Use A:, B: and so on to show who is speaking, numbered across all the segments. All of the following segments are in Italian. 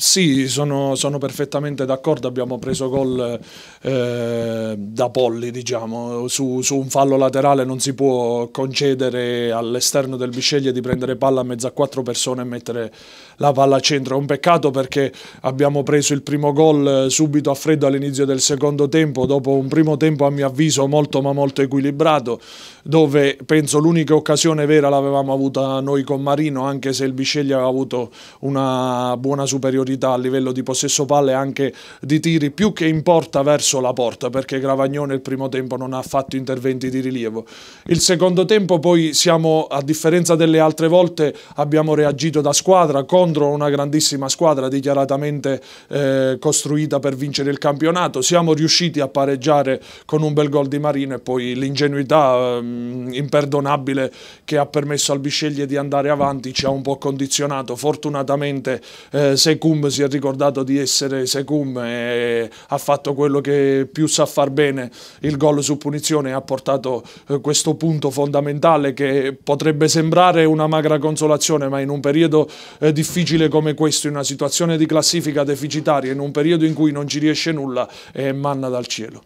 A: Sì, sono, sono perfettamente d'accordo, abbiamo preso gol eh, da polli, diciamo, su, su, un fallo laterale non si può concedere all'esterno del Bisceglie di prendere palla a mezzo a quattro persone e mettere la palla a centro, è un peccato perché abbiamo preso il primo gol eh, subito a freddo all'inizio del secondo tempo, dopo un primo tempo a mio avviso molto ma molto equilibrato, dove penso l'unica occasione vera l'avevamo avuta noi con Marino, anche se il Bisceglie aveva avuto una buona superiorità superiorità a livello di possesso palle anche di tiri più che in porta verso la porta perché Gravagnone il primo tempo non ha fatto interventi di rilievo. Il secondo tempo poi siamo, a differenza delle altre volte, abbiamo reagito da squadra contro una grandissima squadra dichiaratamente eh, costruita per vincere il campionato, siamo riusciti a pareggiare con un bel gol di Marino e poi l'ingenuità eh, imperdonabile che ha permesso al Bisceglie di andare avanti ci ha un po' condizionato, fortunatamente eh, Secum Secum si è ricordato di essere Secum e ha fatto quello che più sa far bene, il gol su punizione e ha portato eh, questo punto fondamentale che potrebbe sembrare una magra consolazione ma in un periodo eh, difficile come questo, in una situazione di classifica deficitaria, in un periodo in cui non ci riesce nulla è manna dal cielo.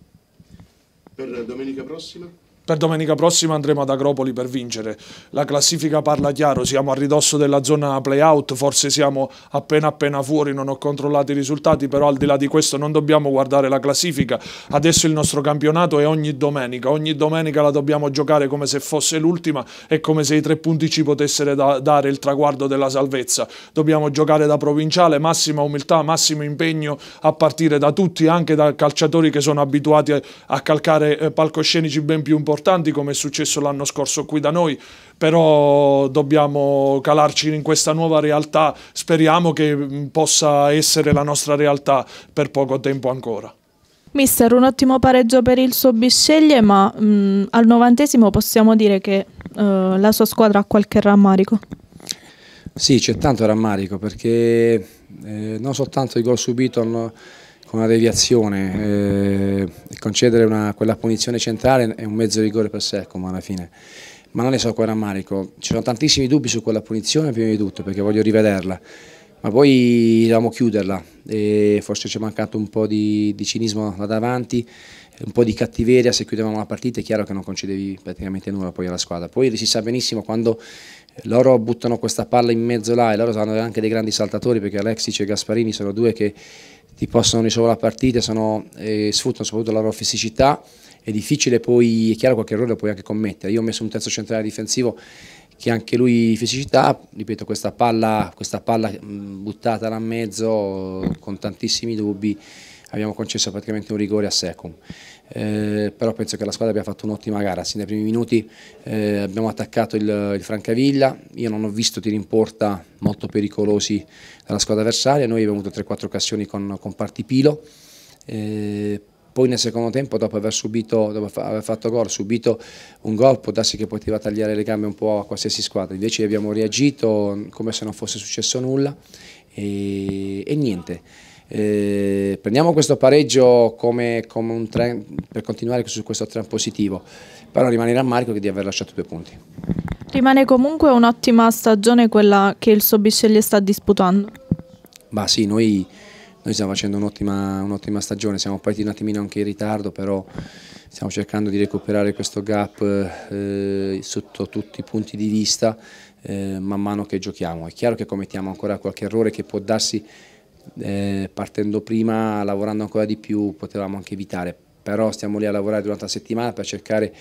A: Per domenica prossima? Per domenica prossima andremo ad Agropoli per vincere. La classifica parla chiaro, siamo a ridosso della zona playout, forse siamo appena appena fuori, non ho controllato i risultati, però al di là di questo non dobbiamo guardare la classifica. Adesso il nostro campionato è ogni domenica, ogni domenica la dobbiamo giocare come se fosse l'ultima e come se i tre punti ci potessero da dare il traguardo della salvezza. Dobbiamo giocare da provinciale, massima umiltà, massimo impegno a partire da tutti, anche da calciatori che sono abituati a calcare eh, palcoscenici ben più importanti importanti come è successo l'anno scorso qui da noi, però dobbiamo calarci in questa nuova realtà, speriamo che mm, possa essere la nostra realtà per poco tempo ancora.
B: Mister, un ottimo pareggio per il suo Bisceglie, ma mh, mm, al novantesimo possiamo dire che uh, la sua squadra ha qualche rammarico.
C: Sì, c'è tanto rammarico perché eh, non soltanto il gol subito... Hanno con una deviazione, eh, concedere una, quella punizione centrale è un mezzo rigore per Secom alla fine, ma non ne so quel rammarico, ci sono tantissimi dubbi su quella punizione prima di tutto perché voglio rivederla, ma poi dobbiamo chiuderla e forse ci è mancato un po' di, di cinismo là davanti un po' di cattiveria, se chiudevamo la partita è chiaro che non concedevi praticamente nulla poi alla squadra. Poi si sa benissimo quando eh, loro buttano questa palla in mezzo là e loro hanno anche dei grandi saltatori perché Alexic e Gasparini sono due che ti possono risolvere la partita, sono, eh, sfruttano soprattutto la loro fisicità, è difficile poi, è chiaro qualche errore lo puoi anche commettere. Io ho messo un terzo centrale difensivo che anche lui fisicità, ripeto questa palla, questa palla buttata là in mezzo con tantissimi dubbi, abbiamo concesso praticamente un rigore a Secum. Eh, però penso che la squadra abbia fatto un'ottima gara, sin dai primi minuti eh, abbiamo attaccato il, il, Francavilla, io non ho visto tiri in porta molto pericolosi dalla squadra avversaria, noi abbiamo avuto 3-4 occasioni con, con Partipilo, eh, poi nel secondo tempo dopo aver, subito, dopo aver fatto gol, subito un gol può darsi che poteva tagliare le gambe un po' a qualsiasi squadra, invece abbiamo reagito come se non fosse successo nulla e, e niente. Eh, prendiamo questo pareggio come, come un trend per continuare su questo trend positivo, però rimane rammarico di aver lasciato due punti.
B: Rimane comunque un'ottima stagione quella che il Sobisceglie sta disputando.
C: Bah sì, noi, noi stiamo facendo un'ottima, un stagione, siamo partiti un attimino anche in ritardo, però stiamo cercando di recuperare questo gap eh, sotto tutti i punti di vista eh, man mano che giochiamo. È chiaro che commettiamo ancora qualche errore che può darsi eh, partendo prima, lavorando ancora di più, potevamo anche evitare. Però stiamo lì a lavorare durante la settimana per cercare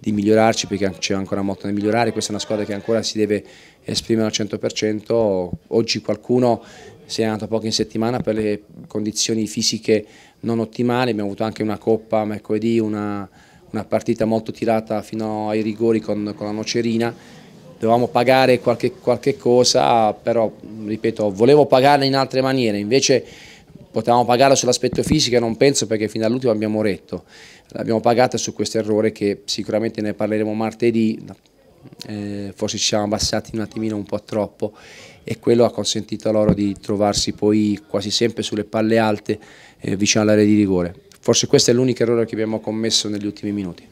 C: di migliorarci perché c'è ancora molto da migliorare. Questa è una squadra che ancora si deve esprimere al 100%. Oggi qualcuno si è andato poco in settimana per le condizioni fisiche non ottimali. Abbiamo avuto anche una coppa mercoledì, una, una partita molto tirata fino ai rigori con, con la nocerina dovevamo pagare qualche, qualche cosa, però ripeto, volevo pagarla in altre maniere, invece potevamo pagarla sull'aspetto fisico, non penso perché fin dall'ultimo abbiamo retto, l'abbiamo pagata su questo errore che sicuramente ne parleremo martedì, eh, forse ci siamo abbassati un attimino un po' troppo e quello ha consentito loro di trovarsi poi quasi sempre sulle palle alte eh, vicino all'area di rigore. Forse questo è l'unico errore che abbiamo commesso negli ultimi minuti.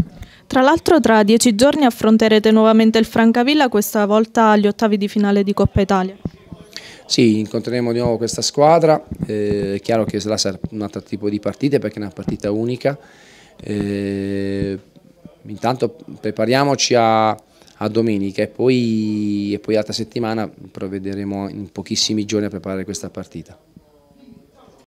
B: Tra l'altro tra dieci giorni affronterete nuovamente il Francavilla, questa volta agli ottavi di finale di Coppa Italia.
C: Sì, incontreremo di nuovo questa squadra, eh, è chiaro che sarà un altro tipo di partita perché è una partita unica. Eh, intanto prepariamoci a a domenica e poi, e poi altra settimana provvederemo in pochissimi giorni a preparare questa partita.